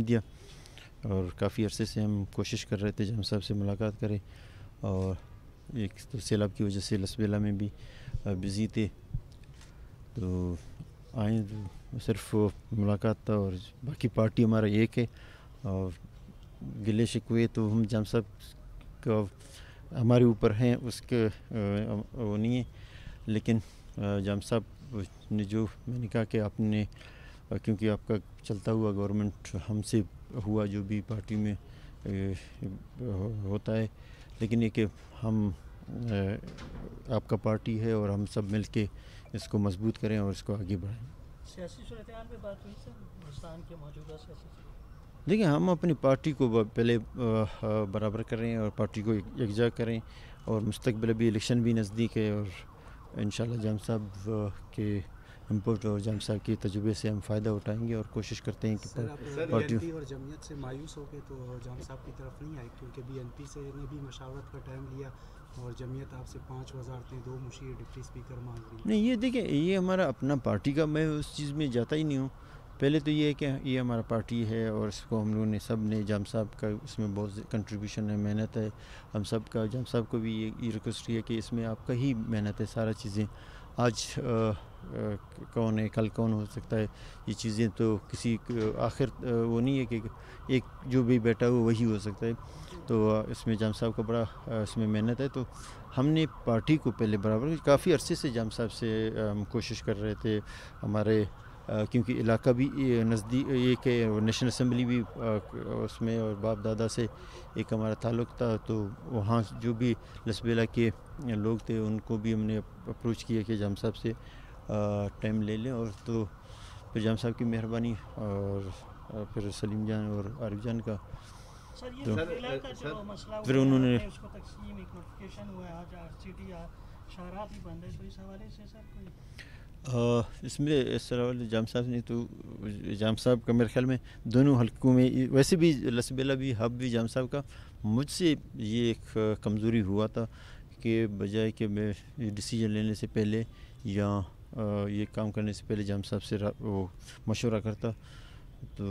दिया और काफ़ी अरसे से हम कोशिश कर रहे थे जम साहब से मुलाकात करें और एक तो सैलाब की वजह से लसबेला में भी बिज़ी थे तो आए तो सिर्फ मुलाकात था और बाकी पार्टी हमारा एक है और गिले शिकवे तो हम जम साहब का हमारे ऊपर हैं उसके वो नहीं है लेकिन जम साहब ने जो मैंने कहा कि आपने क्योंकि आपका चलता हुआ गवर्नमेंट हमसे हुआ जो भी पार्टी में होता है लेकिन ये कि हम आपका पार्टी है और हम सब मिल के इसको मजबूत करें और इसको आगे बढ़ाएँ देखिए हम अपनी पार्टी को पहले बराबर करें और पार्टी को यकजा करें और मुस्तबिल भी इलेक्शन भी नज़दीक है और इन शाम साहब के इम्पोर्ट और जंग सर के तजुबे से हम फ़ायदा उठाएंगे और कोशिश करते हैं कि सर, सर, पर और जमयत से मायूस हो गए तो जंग साहब की तरफ नहीं आए क्योंकि बीएनपी से ने भी मशावरत का टाइम लिया और जमीयत आपसे पाँच वजारतें दो मुशी डिप्टी स्पीकर मांग रही नहीं ये देखिए ये हमारा अपना पार्टी का मैं उस चीज़ में जाता ही नहीं हूँ पहले तो ये है कि ये हमारा पार्टी है और इसको हम लोगों ने सब ने जाम साहब का इसमें बहुत कंट्रीब्यूशन है मेहनत है हम सब का जाम साहब को भी ये, ये रिक्वेस्ट किया कि इसमें आपका ही मेहनत है सारा चीज़ें आज आ, कौन है कल कौन हो सकता है ये चीज़ें तो किसी आखिर वो नहीं है कि एक जो भी बेटा हो वही हो सकता है तो इसमें जाम साहब का बड़ा इसमें मेहनत है तो हमने पार्टी को पहले बराबर काफ़ी अरसे से जाम साहब से हम कोशिश कर रहे थे हमारे क्योंकि इलाका भी नज़दीक एक है नेशनल असम्बली भी उसमें और बाप दादा से एक हमारा ताल्लुक था तो वहाँ जो भी लसबेला के लोग थे उनको भी हमने अप्रोच किया कि जाम साहब से टाइम ले लें और तो पजाम साहब की मेहरबानी और फिर सलीम जान और आरिफ जान का तो फिर उन्होंने इसमें इस तरह वाले जाम साहब ने तो जाम साहब का मेरे ख्याल में दोनों हलकों में वैसे भी लसबेला भी हब भी जाम साहब का मुझसे ये एक कमज़ोरी हुआ था कि बजाय कि मैं डिसीजन लेने से पहले या ये काम करने से पहले जम साहब से वो मशवरा करता तो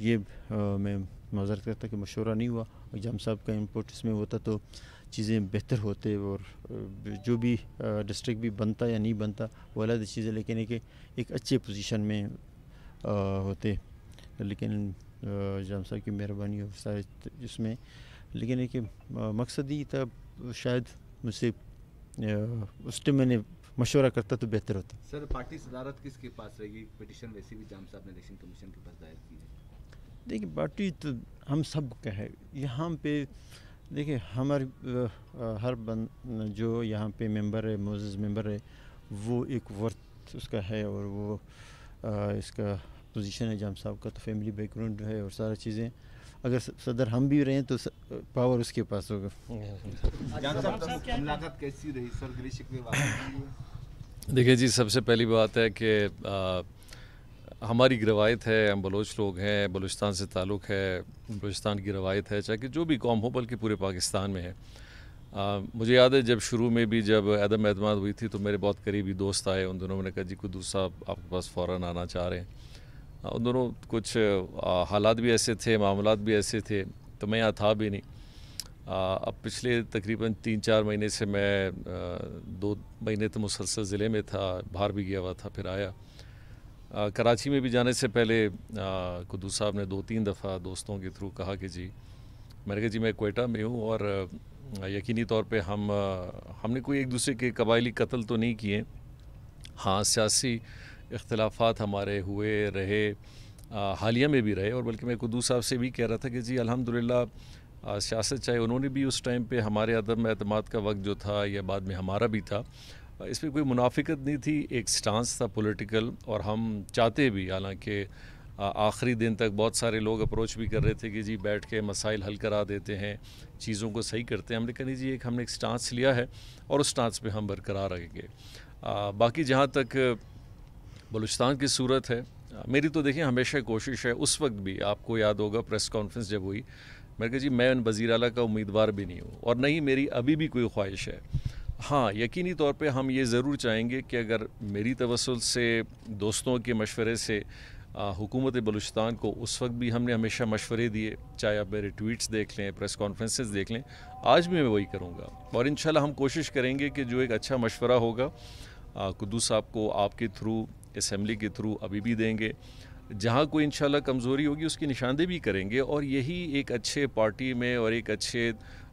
ये मैं मजरत करता कि मशवरा नहीं हुआ और जम साहब का इनपुट इसमें होता तो चीज़ें बेहतर होते और जो भी डिस्ट्रिक्ट भी बनता या नहीं बनता वो अलग चीज़ें लेकिन एक एक अच्छे पोजीशन में आ, होते लेकिन जाम साहब की मेहरबानी और सारे इसमें लेकिन एक मकसद ही था शायद मुझसे उस टाइम मैंने मशवरा करता तो बेहतर होता सर पार्टी सदारत किसके पास रहेगी पिटिशन वैसे भी जाम साहब ने इलेक्शन कमीशन के पास दायर की है देखिए पार्टी तो हम सब का है यहाँ पे देखिए हमारे हर बंद जो यहाँ पे मेंबर है मोजिज मेंबर है वो एक वर्थ उसका है और वो आ, इसका पोजीशन है जाम साहब का तो फैमिली बैकग्राउंड है और सारा चीज़ें अगर सदर हम भी रहें तो पावर उसके पास होगा देखिए जी सबसे पहली बात है कि हमारी रवायत है हम बलोच लोग हैं बलूचिस्तान से ताल्लुक़ है बलूचिस्तान की रवायत है चाहे कि जो भी कौम हो बल्कि पूरे पाकिस्तान में है आ, मुझे याद है जब शुरू में भी जब अदम अहतमाद हुई थी तो मेरे बहुत करीबी दोस्त आए उन दोनों ने कहा जी कुदूस साहब आपके पास फ़ौर आना चाह रहे हैं और हाँ, दोनों कुछ हालात भी ऐसे थे मामला भी ऐसे थे तो मैं यहाँ था भी नहीं आ, अब पिछले तकरीबन तीन चार महीने से मैं आ, दो महीने तो मुसलसल ज़िले में था बाहर भी गया हुआ था फिर आया आ, कराची में भी जाने से पहले कुदू साहब ने दो तीन दफ़ा दोस्तों के थ्रू कहा कि जी मैंने कहा जी मैं कोयटा में हूँ और यकीनी तौर पे हम हमने कोई एक दूसरे के कबायली कत्ल तो नहीं किए हाँ सियासी इख्लाफा हमारे हुए रहे हालिया में भी रहे और बल्कि मैं कुदू साहब से भी कह रहा था कि जी अलहमदिल्ला सियासत चाहे उन्होंने भी उस टाइम पर हमारे अदम अहतम का वक्त जो था या बाद में हमारा भी था इसमें कोई मुनाफिकत नहीं थी एक स्टांस था पोलिटिकल और हम चाहते भी हालांकि आखिरी दिन तक बहुत सारे लोग अप्रोच भी कर रहे थे कि जी बैठ के मसाइल हल करा देते हैं चीज़ों को सही करते हैं हमने कहा जी एक हमने एक स्टांस लिया है और उस स्टांस पे हम बरकरार रहेंगे बाकी जहाँ तक बलूचिस्तान की सूरत है मेरी तो देखिए हमेशा कोशिश है उस वक्त भी आपको याद होगा प्रेस कॉन्फ्रेंस जब हुई मैंने कहा जी मैं उन वज़ी अला का उम्मीदवार भी नहीं हूँ और नहीं मेरी अभी भी कोई ख्वाहिश है हाँ यकीनी तौर पे हम ये ज़रूर चाहेंगे कि अगर मेरी तवसल से दोस्तों के मशवरे से हुकूमत बलूचिस्तान को उस वक्त भी हमने हमेशा मशवरे दिए चाहे आप मेरे ट्वीट्स देख लें प्रेस कॉन्फ्रेंसेस देख लें आज भी मैं वही करूँगा और इन हम कोशिश करेंगे कि जो एक अच्छा मशवरा होगा कुदूस साहब को आपके थ्रू इसम्बली के थ्रू अभी भी देंगे जहाँ कोई इन कमज़ोरी होगी उसकी निशानदेही भी करेंगे और यही एक अच्छे पार्टी में और एक अच्छे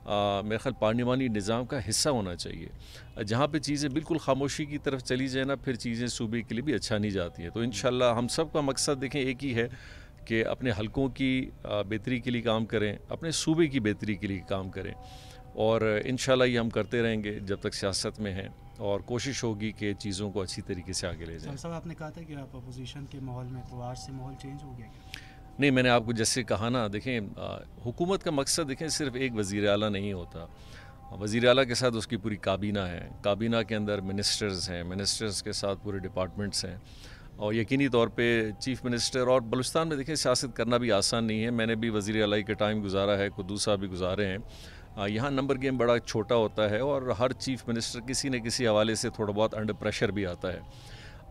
मेरे ख्याल पार्लिमानी निज़ाम का हिस्सा होना चाहिए जहाँ पे चीज़ें बिल्कुल खामोशी की तरफ चली जाए ना फिर चीज़ें सूबे के लिए भी अच्छा नहीं जाती हैं तो इन हम सब का मकसद देखें एक ही है कि अपने हलकों की बेहतरी के लिए काम करें अपने सूबे की बेहतरी के लिए काम करें और इन ये हम करते रहेंगे जब तक सियासत में हैं और कोशिश होगी कि चीज़ों को अच्छी तरीके से आगे ले जाए आपने कहा था कि आप अपोजिशन के माहौल में आज से माहौल चेंज हो गया क्या? नहीं मैंने आपको जैसे कहा ना देखें हुकूमत का मकसद देखें सिर्फ एक वजीर अला नहीं होता वज़ी अला के साथ उसकी पूरी काबीना है काबीना के अंदर मिनिस्टर्स हैं मिनिस्टर्स के साथ पूरे डिपार्टमेंट्स हैं और यकीनी तौर पे चीफ मिनिस्टर और बलुस्तान में देखें सियासत करना भी आसान नहीं है मैंने भी वज़ी अला के टाइम गुजारा है कुदू भी गुजारे हैं यहाँ नंबर गेम बड़ा छोटा होता है और हर चीफ मिनिस्टर किसी न किसी हवाले से थोड़ा बहुत अंडर प्रेशर भी आता है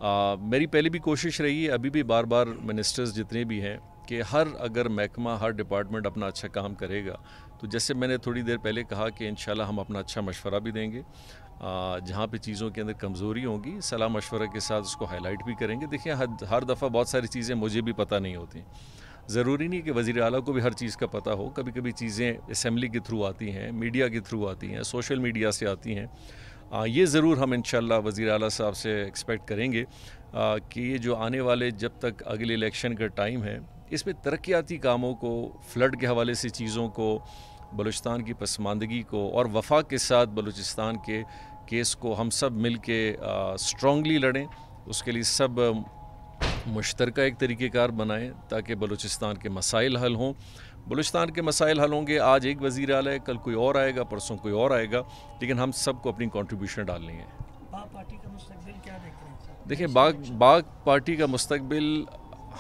आ, मेरी पहले भी कोशिश रही है अभी भी बार बार मिनिस्टर्स जितने भी हैं कि हर अगर महकमा हर डिपार्टमेंट अपना अच्छा काम करेगा तो जैसे मैंने थोड़ी देर पहले कहा कि इन हम अपना अच्छा मशवरा भी देंगे जहाँ पे चीज़ों के अंदर कमज़ोरी होगी सलाह मशवरा के साथ उसको हाईलाइट भी करेंगे देखिए हर, हर दफ़ा बहुत सारी चीज़ें मुझे भी पता नहीं होती ज़रूरी नहीं कि वज़ी अल को भी हर चीज़ का पता हो कभी कभी चीज़ें असम्बली के थ्रू आती हैं मीडिया के थ्रू आती हैं सोशल मीडिया से आती हैं ये ज़रूर हम इन वज़ी अल साहब से एक्सपेक्ट करेंगे आ, कि ये जो आने वाले जब तक अगले इलेक्शन का टाइम है इसमें तरक्याती कामों को फ्लड के हवाले से चीज़ों को बलूचिस्तान की पसमानदगी को और वफा के साथ बलूचिस्तान के केस को हम सब मिल के स्ट्रॉगली लड़ें उसके लिए सब मुश्तरक एक तरीक़ेकार बनाएँ ताकि बलूचिस्तान के मसाइल हल हों बलूचिस्तान के मसाइल हल होंगे आज एक वजीर आला है कल कोई और आएगा परसों कोई और आएगा लेकिन हम सबको अपनी कॉन्ट्रीब्यूशन डालनी है देखिए बाग बाग पार्टी का मुस्तबिल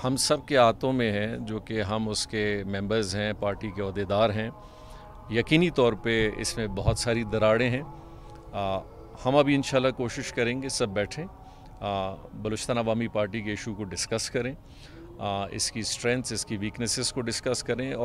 हम सब के हाथों में है जो कि हम उसके मेंबर्स हैं पार्टी के अहदेदार हैं यकीनी तौर पे इसमें बहुत सारी दराड़ें हैं आ, हम अभी इन कोशिश करेंगे सब बैठें बलूचस्तान अवामी पार्टी के इशू को डिस्कस करें आ, इसकी स्ट्रेंथ्स इसकी वीकनेसेस को डिस्कस करें और